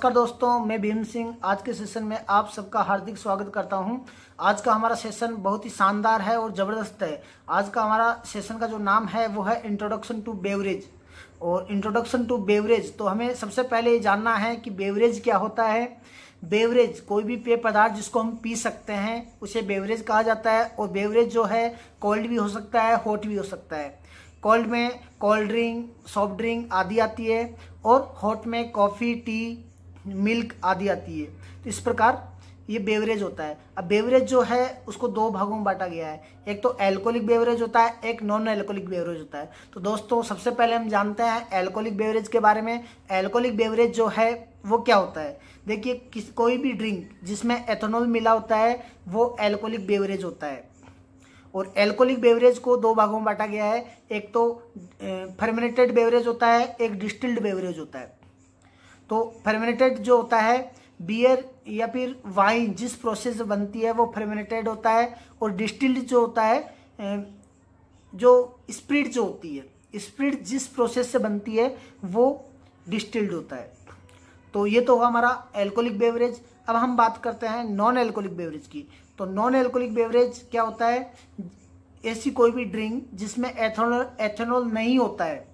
नमस्कार दोस्तों मैं भीम सिंह आज के सेशन में आप सबका हार्दिक स्वागत करता हूं आज का हमारा सेशन बहुत ही शानदार है और ज़बरदस्त है आज का हमारा सेशन का जो नाम है वो है इंट्रोडक्शन टू बेवरेज और इंट्रोडक्शन टू बेवरेज तो हमें सबसे पहले ये जानना है कि बेवरेज क्या होता है बेवरेज कोई भी पेय पदार्थ जिसको हम पी सकते हैं उसे बेवरेज कहा जाता है और बेवरेज जो है कोल्ड भी हो सकता है हॉट भी हो सकता है कोल्ड में कोल्ड ड्रिंक सॉफ्ट ड्रिंक आदि आती है और हॉट में कॉफ़ी टी मिल्क आदि आती है तो इस प्रकार ये बेवरेज होता है अब बेवरेज जो है उसको दो भागों में बांटा गया है एक तो एल्कोहलिक बेवरेज होता है एक नॉन एल्कोहलिक बेवरेज होता है तो दोस्तों सबसे पहले हम जानते हैं एल्कोहलिक बेवरेज के बारे में एल्कोहलिक बेवरेज जो है वो क्या होता है देखिए किस कोई भी ड्रिंक जिसमें एथेनॉल मिला होता है वो एल्कोहलिक बेवरेज होता है और एल्कोहलिक बेवरेज को दो भागों में बांटा गया है एक तो फर्मिनेटेड बेवरेज होता है एक डिस्टिल्ड बेवरेज होता है तो फर्मेंटेड जो होता है बियर या फिर वाइन जिस प्रोसेस से बनती है वो फर्मेंटेड होता है और डिस्टिल्ड जो होता है जो स्प्रिट जो होती है स्प्रिट जिस प्रोसेस से बनती है वो डिस्टिल्ड होता है तो ये तो हुआ हमारा एल्कोहलिक बेवरेज अब हम बात करते हैं नॉन एल्कोहलिक बेवरेज की तो नॉन एल्कोहलिक बेवरेज क्या होता है ऐसी कोई भी ड्रिंक जिसमें एथेनॉल एथेनॉल नहीं होता है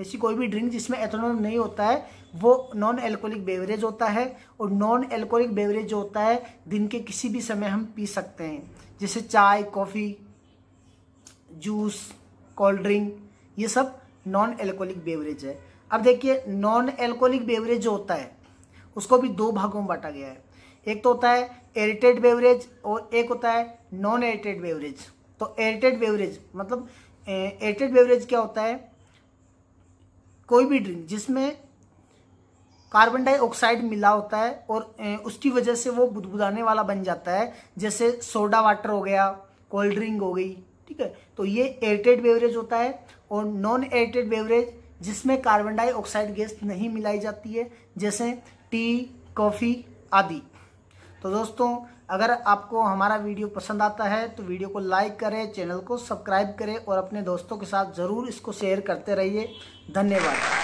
ऐसी कोई भी ड्रिंक जिसमें एथेनॉल नहीं होता है वो नॉन एल्कोहलिक बेवरेज होता है और नॉन एल्कोहलिक बेवरेज जो होता है दिन के किसी भी समय हम पी सकते हैं जैसे चाय कॉफ़ी जूस कोल्ड ड्रिंक ये सब नॉन एल्कोहलिक बेवरेज है अब देखिए नॉन एल्कोहलिक बेवरेज जो होता है उसको भी दो भागों में बांटा गया है एक तो होता है एरिटेड बेवरेज और एक होता है नॉन एरिटेड बेवरेज तो एरिटेड बेवरेज मतलब एरिटेड बेवरेज क्या होता है कोई भी ड्रिंक जिसमें कार्बन डाइऑक्साइड मिला होता है और उसकी वजह से वो बुदबुदाने वाला बन जाता है जैसे सोडा वाटर हो गया कोल्ड ड्रिंक हो गई ठीक है तो ये एयरटेड बेवरेज होता है और नॉन एयरटेड बेवरेज जिसमें कार्बन डाइऑक्साइड गैस नहीं मिलाई जाती है जैसे टी कॉफ़ी आदि तो दोस्तों अगर आपको हमारा वीडियो पसंद आता है तो वीडियो को लाइक करें चैनल को सब्सक्राइब करें और अपने दोस्तों के साथ ज़रूर इसको शेयर करते रहिए धन्यवाद